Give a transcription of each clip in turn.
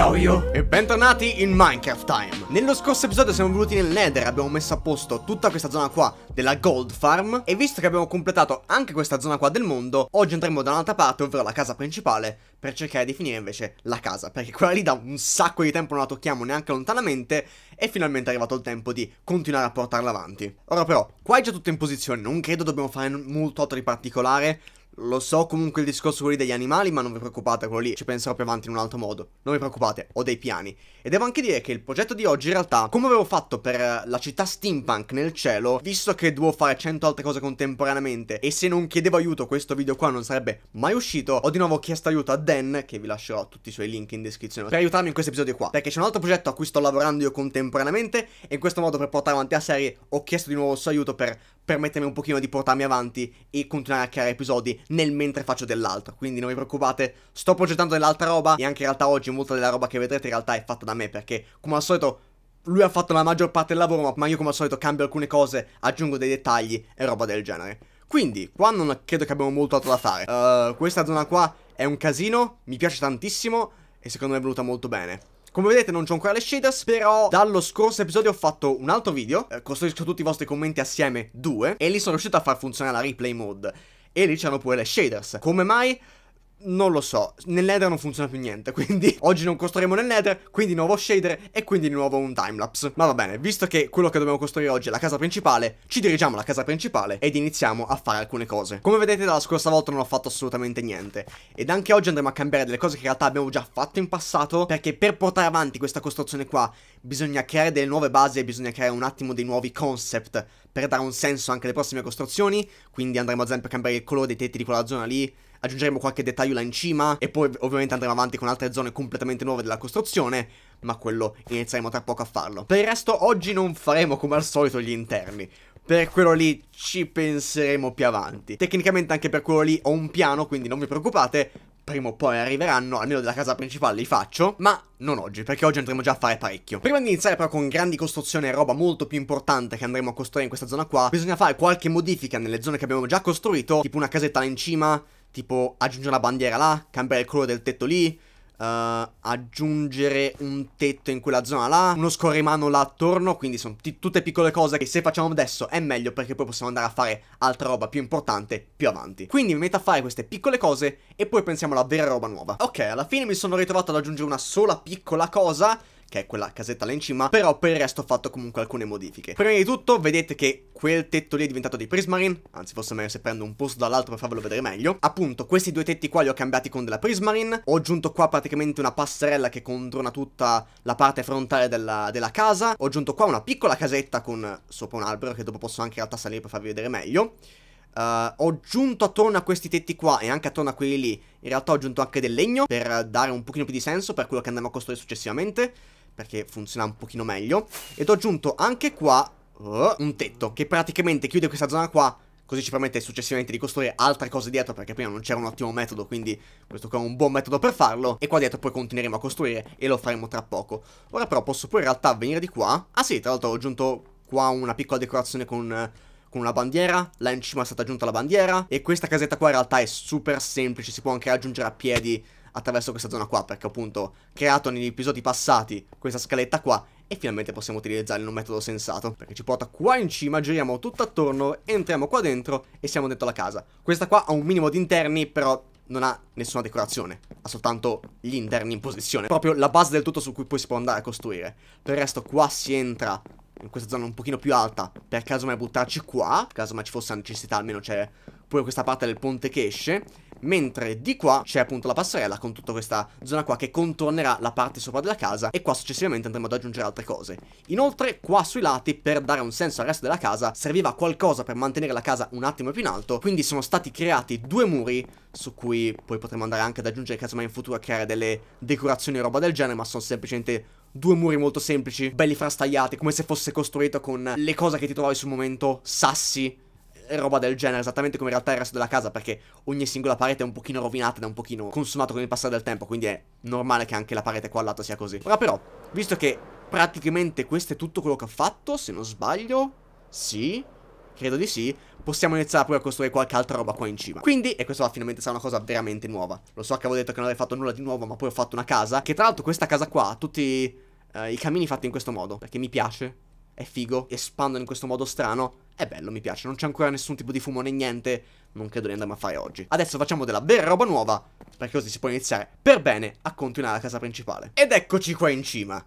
Ciao io E bentornati in Minecraft Time Nello scorso episodio siamo venuti nel Nether Abbiamo messo a posto tutta questa zona qua Della Gold Farm E visto che abbiamo completato anche questa zona qua del mondo Oggi andremo da un'altra parte Ovvero la casa principale Per cercare di finire invece la casa Perché quella lì da un sacco di tempo non la tocchiamo neanche lontanamente E finalmente è arrivato il tempo di continuare a portarla avanti Ora però, qua è già tutto in posizione Non credo dobbiamo fare molto altro di particolare lo so comunque il discorso quelli degli animali, ma non vi preoccupate, quello lì ci penserò più avanti in un altro modo. Non vi preoccupate, ho dei piani. E devo anche dire che il progetto di oggi in realtà, come avevo fatto per eh, la città steampunk nel cielo, visto che devo fare cento altre cose contemporaneamente e se non chiedevo aiuto questo video qua non sarebbe mai uscito, ho di nuovo chiesto aiuto a Dan, che vi lascerò tutti i suoi link in descrizione, per aiutarmi in questo episodio qua, perché c'è un altro progetto a cui sto lavorando io contemporaneamente e in questo modo per portare avanti la serie ho chiesto di nuovo il suo aiuto per permettermi un pochino di portarmi avanti e continuare a creare episodi nel mentre faccio dell'altro. Quindi non vi preoccupate, sto progettando dell'altra roba e anche in realtà oggi molta della roba che vedrete in realtà è fatta da me perché come al solito lui ha fatto la maggior parte del lavoro ma io come al solito cambio alcune cose, aggiungo dei dettagli e roba del genere. Quindi qua non credo che abbiamo molto altro da fare. Uh, questa zona qua è un casino, mi piace tantissimo e secondo me è venuta molto bene. Come vedete non c'ho ancora le shaders, però dallo scorso episodio ho fatto un altro video, eh, costruisco tutti i vostri commenti assieme, due, e lì sono riuscito a far funzionare la replay mode. E lì c'erano pure le shaders. Come mai? non lo so, nel Nether non funziona più niente, quindi oggi non costruiremo nel Nether, quindi nuovo shader e quindi di nuovo un timelapse. Ma va bene, visto che quello che dobbiamo costruire oggi è la casa principale, ci dirigiamo alla casa principale ed iniziamo a fare alcune cose. Come vedete dalla scorsa volta non ho fatto assolutamente niente ed anche oggi andremo a cambiare delle cose che in realtà abbiamo già fatto in passato perché per portare avanti questa costruzione qua bisogna creare delle nuove basi e bisogna creare un attimo dei nuovi concept per dare un senso anche alle prossime costruzioni, quindi andremo ad esempio a cambiare il colore dei tetti di quella zona lì, aggiungeremo qualche dettaglio là in cima e poi ovviamente andremo avanti con altre zone completamente nuove della costruzione, ma quello inizieremo tra poco a farlo. Per il resto oggi non faremo come al solito gli interni, per quello lì ci penseremo più avanti. Tecnicamente anche per quello lì ho un piano, quindi non vi preoccupate, prima o poi arriveranno, almeno della casa principale li faccio, ma non oggi, perché oggi andremo già a fare parecchio. Prima di iniziare però con grandi costruzioni e roba molto più importante che andremo a costruire in questa zona qua, bisogna fare qualche modifica nelle zone che abbiamo già costruito, tipo una casetta là in cima, tipo aggiungere una bandiera là, cambiare il colore del tetto lì, Uh, aggiungere un tetto in quella zona là, uno scorrimano là attorno, quindi sono tutte piccole cose che se facciamo adesso è meglio perché poi possiamo andare a fare altra roba più importante più avanti. Quindi mi metto a fare queste piccole cose e poi pensiamo alla vera roba nuova. Ok, alla fine mi sono ritrovato ad aggiungere una sola piccola cosa che è quella casetta là in cima, però per il resto ho fatto comunque alcune modifiche. Prima di tutto vedete che quel tetto lì è diventato di Prismarine, anzi forse meglio se prendo un posto dall'altro per farvelo vedere meglio. Appunto, questi due tetti qua li ho cambiati con della Prismarine, ho aggiunto qua praticamente una passerella che contorna tutta la parte frontale della, della casa, ho aggiunto qua una piccola casetta con sopra un albero che dopo posso anche in realtà salire per farvi vedere meglio. Uh, ho aggiunto attorno a questi tetti qua e anche attorno a quelli lì, in realtà ho aggiunto anche del legno per dare un pochino più di senso per quello che andremo a costruire successivamente perché funziona un pochino meglio. Ed ho aggiunto anche qua uh, un tetto, che praticamente chiude questa zona qua, così ci permette successivamente di costruire altre cose dietro, perché prima non c'era un ottimo metodo, quindi questo qua è un buon metodo per farlo. E qua dietro poi continueremo a costruire e lo faremo tra poco. Ora però posso poi in realtà venire di qua. Ah sì, tra l'altro ho aggiunto qua una piccola decorazione con... con una bandiera, là in cima è stata aggiunta la bandiera e questa casetta qua in realtà è super semplice, si può anche raggiungere a piedi attraverso questa zona qua, perché appunto ho creato negli episodi passati questa scaletta qua e finalmente possiamo utilizzarla in un metodo sensato, perché ci porta qua in cima, giriamo tutto attorno, entriamo qua dentro e siamo dentro la casa. Questa qua ha un minimo di interni, però non ha nessuna decorazione, ha soltanto gli interni in posizione, proprio la base del tutto su cui poi si può andare a costruire. Per il resto qua si entra in questa zona un pochino più alta, per caso mai buttarci qua, caso mai ci fosse la necessità almeno c'è pure questa parte del ponte che esce, mentre di qua c'è appunto la passerella con tutta questa zona qua che contornerà la parte sopra della casa e qua successivamente andremo ad aggiungere altre cose. Inoltre qua sui lati per dare un senso al resto della casa serviva qualcosa per mantenere la casa un attimo più in alto, quindi sono stati creati due muri su cui poi potremo andare anche ad aggiungere casomai in futuro a creare delle decorazioni e roba del genere, ma sono semplicemente due muri molto semplici, belli frastagliati, come se fosse costruito con le cose che ti trovavi sul momento, sassi roba del genere, esattamente come in realtà il resto della casa, perché ogni singola parete è un pochino rovinata ed è un pochino consumato con il passare del tempo, quindi è normale che anche la parete qua al lato sia così. Ora però, visto che praticamente questo è tutto quello che ho fatto, se non sbaglio, sì, credo di sì, possiamo iniziare poi a costruire qualche altra roba qua in cima. Quindi, e questa finalmente sarà una cosa veramente nuova. Lo so che avevo detto che non avrei fatto nulla di nuovo, ma poi ho fatto una casa, che tra l'altro questa casa qua, ha tutti eh, i camini fatti in questo modo, perché mi piace, è figo, espandono in questo modo strano, è bello, mi piace, non c'è ancora nessun tipo di fumo né niente, non credo di andarmi a fare oggi. Adesso facciamo della bella roba nuova, perché così si può iniziare per bene a continuare la casa principale. Ed eccoci qua in cima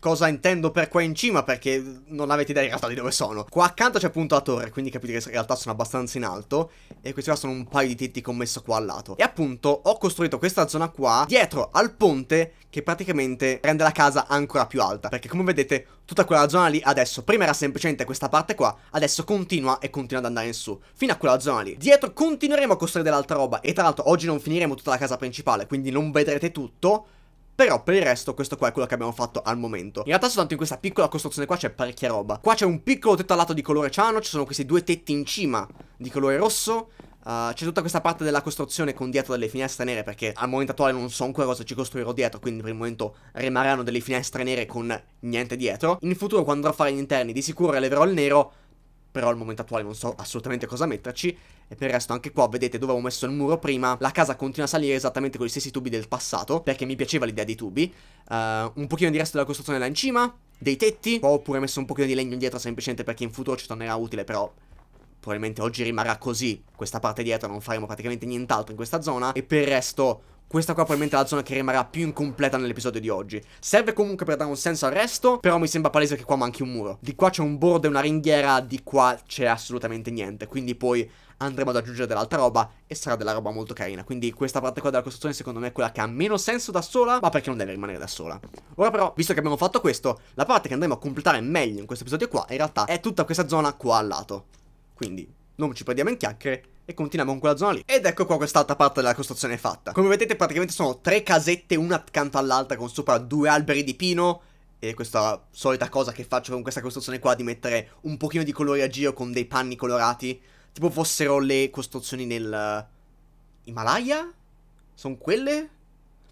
cosa intendo per qua in cima perché non avete idea in realtà di dove sono. Qua accanto c'è appunto la torre, quindi capite che in realtà sono abbastanza in alto e questi qua sono un paio di tetti che ho messo qua al lato. E appunto ho costruito questa zona qua dietro al ponte che praticamente rende la casa ancora più alta perché come vedete tutta quella zona lì adesso prima era semplicemente questa parte qua adesso continua e continua ad andare in su fino a quella zona lì dietro continueremo a costruire dell'altra roba e tra l'altro oggi non finiremo tutta la casa principale quindi non vedrete tutto però per il resto questo qua è quello che abbiamo fatto al momento. In realtà soltanto in questa piccola costruzione qua c'è parecchia roba. Qua c'è un piccolo tetto alato di colore ciano, ci sono questi due tetti in cima di colore rosso, Uh, c'è tutta questa parte della costruzione con dietro delle finestre nere perché al momento attuale non so ancora cosa ci costruirò dietro, quindi per il momento rimarranno delle finestre nere con niente dietro. In futuro quando andrò a fare gli interni di sicuro eleverò il nero, però al momento attuale non so assolutamente cosa metterci. E per il resto anche qua vedete dove avevo messo il muro prima, la casa continua a salire esattamente con gli stessi tubi del passato, perché mi piaceva l'idea dei tubi. Uh, un pochino di resto della costruzione là in cima, dei tetti, qua ho pure messo un pochino di legno indietro semplicemente perché in futuro ci tornerà utile, però probabilmente oggi rimarrà così questa parte dietro, non faremo praticamente nient'altro in questa zona. E per il resto questa qua probabilmente è la zona che rimarrà più incompleta nell'episodio di oggi. Serve comunque per dare un senso al resto, però mi sembra palese che qua manchi un muro. Di qua c'è un bordo e una ringhiera, di qua c'è assolutamente niente. Quindi poi andremo ad aggiungere dell'altra roba e sarà della roba molto carina. Quindi questa parte qua della costruzione secondo me è quella che ha meno senso da sola, ma perché non deve rimanere da sola. Ora però, visto che abbiamo fatto questo, la parte che andremo a completare meglio in questo episodio qua, in realtà è tutta questa zona qua al lato. Quindi non ci perdiamo in chiacchiere e continuiamo con quella zona lì. Ed ecco qua quest'altra parte della costruzione fatta. Come vedete praticamente sono tre casette una accanto all'altra con sopra due alberi di pino e questa solita cosa che faccio con questa costruzione qua di mettere un pochino di colori a giro con dei panni colorati, tipo fossero le costruzioni nel eh, Himalaya? Sono quelle?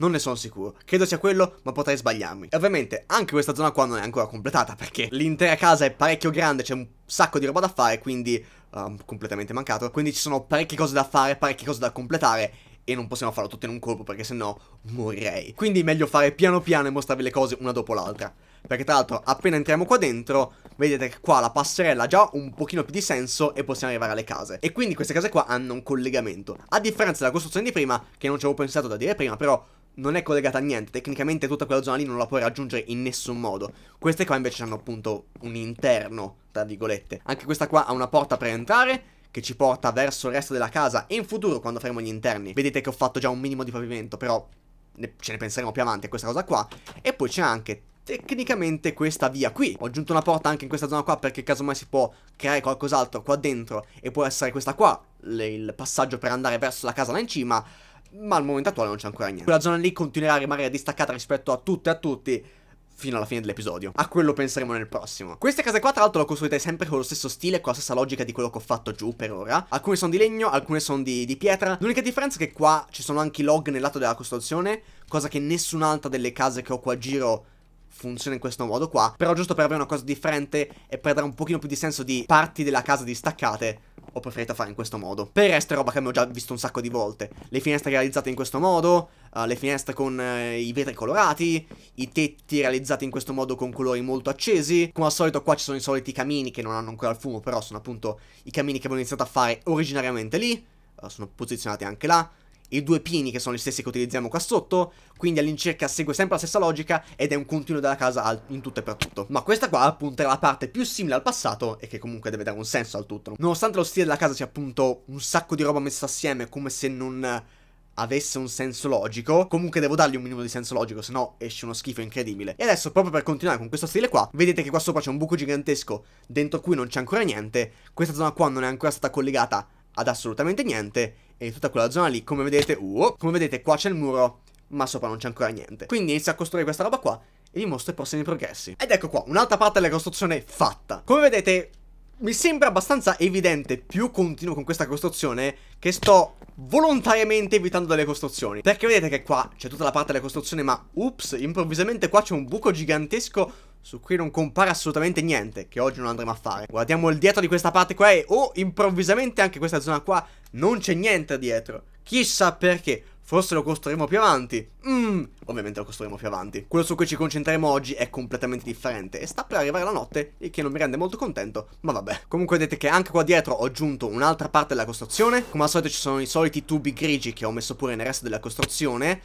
non ne sono sicuro. Credo sia quello, ma potrei sbagliarmi. E ovviamente anche questa zona qua non è ancora completata, perché l'intera casa è parecchio grande, c'è un sacco di roba da fare, quindi... Uh, completamente mancato. Quindi ci sono parecchie cose da fare, parecchie cose da completare e non possiamo farlo tutto in un colpo perché sennò morirei. Quindi meglio fare piano piano e mostrarvi le cose una dopo l'altra. Perché tra l'altro appena entriamo qua dentro, vedete che qua la passerella ha già un pochino più di senso e possiamo arrivare alle case. E quindi queste case qua hanno un collegamento. A differenza della costruzione di prima, che non ci avevo pensato da dire prima, però non è collegata a niente. Tecnicamente tutta quella zona lì non la puoi raggiungere in nessun modo. Queste qua invece hanno appunto un interno, tra virgolette. Anche questa qua ha una porta per entrare che ci porta verso il resto della casa e in futuro quando faremo gli interni. Vedete che ho fatto già un minimo di pavimento, però ne ce ne penseremo più avanti a questa cosa qua. E poi c'è anche tecnicamente questa via qui. Ho aggiunto una porta anche in questa zona qua perché casomai si può creare qualcos'altro qua dentro e può essere questa qua il passaggio per andare verso la casa là in cima ma al momento attuale non c'è ancora niente. Quella zona lì continuerà a rimanere distaccata rispetto a tutte e a tutti fino alla fine dell'episodio. A quello penseremo nel prossimo. Queste case qua tra l'altro le ho costruite sempre con lo stesso stile, con la stessa logica di quello che ho fatto giù per ora. Alcune sono di legno, alcune sono di, di pietra. L'unica differenza è che qua ci sono anche i log nel lato della costruzione, cosa che nessun'altra delle case che ho qua a giro funziona in questo modo qua, però giusto per avere una cosa differente e per dare un pochino più di senso di parti della casa distaccate, ho preferito fare in questo modo. Per il resto è roba che abbiamo già visto un sacco di volte. Le finestre realizzate in questo modo, uh, le finestre con uh, i vetri colorati, i tetti realizzati in questo modo con colori molto accesi. Come al solito qua ci sono i soliti camini che non hanno ancora il fumo, però sono appunto i camini che abbiamo iniziato a fare originariamente lì. Uh, sono posizionati anche là i due pini che sono gli stessi che utilizziamo qua sotto, quindi all'incirca segue sempre la stessa logica ed è un continuo della casa in tutto e per tutto. Ma questa qua appunto è la parte più simile al passato e che comunque deve dare un senso al tutto. Nonostante lo stile della casa sia appunto un sacco di roba messa assieme come se non avesse un senso logico. Comunque devo dargli un minimo di senso logico, se no esce uno schifo incredibile. E adesso, proprio per continuare con questo stile qua, vedete che qua sopra c'è un buco gigantesco, dentro cui non c'è ancora niente. Questa zona qua non è ancora stata collegata ad assolutamente niente e tutta quella zona lì, come vedete, uh, come vedete qua c'è il muro, ma sopra non c'è ancora niente. Quindi inizio a costruire questa roba qua e vi mostro i prossimi progressi. Ed ecco qua, un'altra parte della costruzione fatta. Come vedete, mi sembra abbastanza evidente, più continuo con questa costruzione, che sto volontariamente evitando delle costruzioni. Perché vedete che qua c'è tutta la parte della costruzione, ma ups, improvvisamente qua c'è un buco gigantesco su cui non compare assolutamente niente, che oggi non andremo a fare. Guardiamo il dietro di questa parte qua e oh, improvvisamente anche questa zona qua non c'è niente dietro. Chissà perché, forse lo costruiremo più avanti. Mmm, ovviamente lo costruiremo più avanti. Quello su cui ci concentreremo oggi è completamente differente e sta per arrivare la notte, il che non mi rende molto contento, ma vabbè. Comunque vedete che anche qua dietro ho aggiunto un'altra parte della costruzione. Come al solito ci sono i soliti tubi grigi che ho messo pure nel resto della costruzione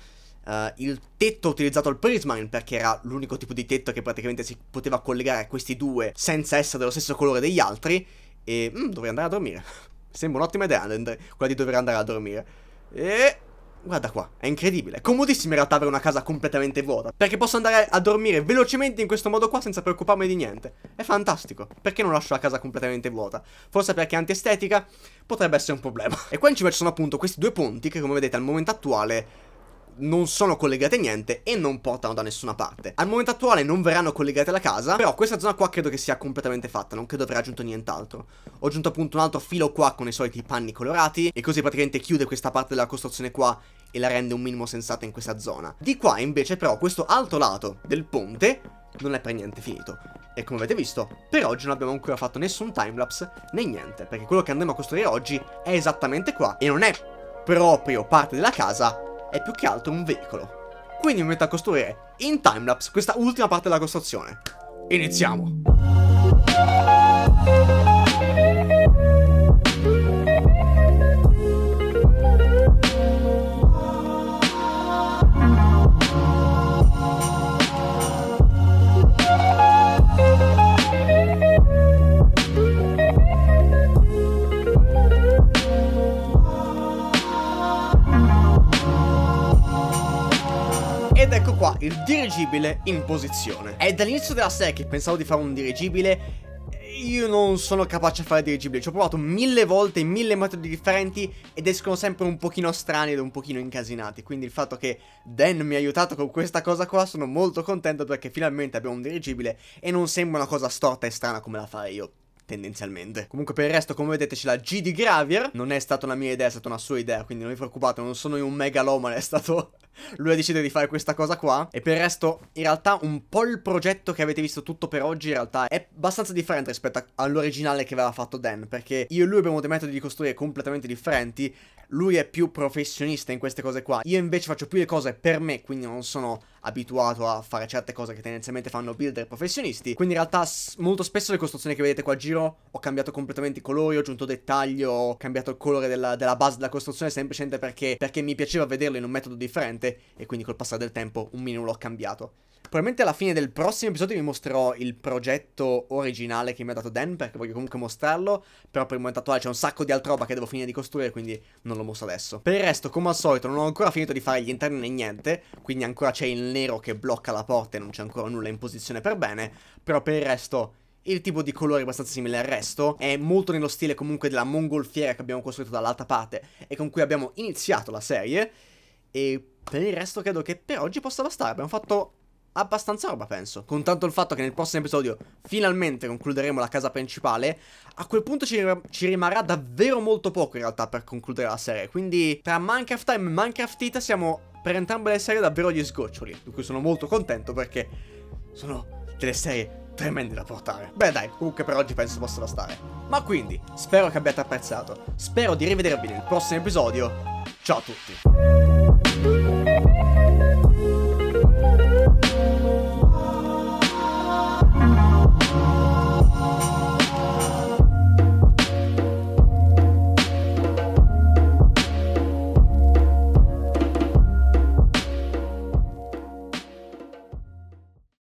Uh, il tetto utilizzato al Prismine perché era l'unico tipo di tetto che praticamente si poteva collegare a questi due senza essere dello stesso colore degli altri e mm, dovrei andare a dormire. Sembra un'ottima idea quella di dover andare a dormire. E guarda qua, è incredibile. È comodissimo in realtà avere una casa completamente vuota perché posso andare a dormire velocemente in questo modo qua senza preoccuparmi di niente. È fantastico. Perché non lascio la casa completamente vuota? Forse perché è antiestetica potrebbe essere un problema. E qua in cima ci sono appunto questi due ponti che come vedete al momento attuale non sono collegate a niente e non portano da nessuna parte. Al momento attuale non verranno collegate alla casa, però questa zona qua credo che sia completamente fatta, non credo avrà aggiunto nient'altro. Ho aggiunto appunto un altro filo qua con i soliti panni colorati e così praticamente chiude questa parte della costruzione qua e la rende un minimo sensata in questa zona. Di qua invece però questo altro lato del ponte non è per niente finito. E come avete visto, per oggi non abbiamo ancora fatto nessun timelapse né niente, perché quello che andremo a costruire oggi è esattamente qua e non è proprio parte della casa, è più che altro un veicolo. Quindi mi metto a costruire in timelapse questa ultima parte della costruzione. Iniziamo! dirigibile in posizione. È dall'inizio della serie che pensavo di fare un dirigibile io non sono capace a fare dirigibile, ci ho provato mille volte in mille metodi differenti ed escono sempre un pochino strani ed un pochino incasinati, quindi il fatto che Dan mi ha aiutato con questa cosa qua sono molto contento perché finalmente abbiamo un dirigibile e non sembra una cosa storta e strana come la farei io tendenzialmente. Comunque per il resto, come vedete, c'è la G di Gravier. Non è stata una mia idea, è stata una sua idea, quindi non vi preoccupate, non sono io un megalomane, è stato lui ha deciso di fare questa cosa qua. E per il resto, in realtà, un po' il progetto che avete visto tutto per oggi, in realtà, è abbastanza differente rispetto all'originale che aveva fatto Dan. Perché io e lui abbiamo dei metodi di costruire completamente differenti. Lui è più professionista in queste cose qua. Io invece faccio più le cose per me, quindi non sono abituato a fare certe cose che tendenzialmente fanno builder professionisti. Quindi in realtà molto spesso le costruzioni che vedete qua a giro ho cambiato completamente i colori, ho aggiunto dettaglio, ho cambiato il colore della, della base della costruzione semplicemente perché, perché mi piaceva vederlo in un metodo differente e quindi col passare del tempo un minimo l'ho cambiato. Probabilmente alla fine del prossimo episodio vi mostrerò il progetto originale che mi ha dato Dan, perché voglio comunque mostrarlo, però per il momento attuale c'è un sacco di altra roba che devo finire di costruire, quindi non lo mostro adesso. Per il resto, come al solito, non ho ancora finito di fare gli interni né niente, quindi ancora c'è il nero che blocca la porta e non c'è ancora nulla in posizione per bene, però per il resto il tipo di colore è abbastanza simile al resto, è molto nello stile comunque della mongolfiera che abbiamo costruito dall'altra parte e con cui abbiamo iniziato la serie, e per il resto credo che per oggi possa bastare, abbiamo fatto abbastanza roba penso. contanto il fatto che nel prossimo episodio finalmente concluderemo la casa principale, a quel punto ci, ci, rimarrà davvero molto poco in realtà per concludere la serie. Quindi tra Minecraft Time e Minecraftita siamo per entrambe le serie davvero gli sgoccioli, di cui sono molto contento perché sono delle serie tremende da portare. Beh dai, comunque per oggi penso possa bastare. Ma quindi, spero che abbiate apprezzato, spero di rivedervi nel prossimo episodio, ciao a tutti!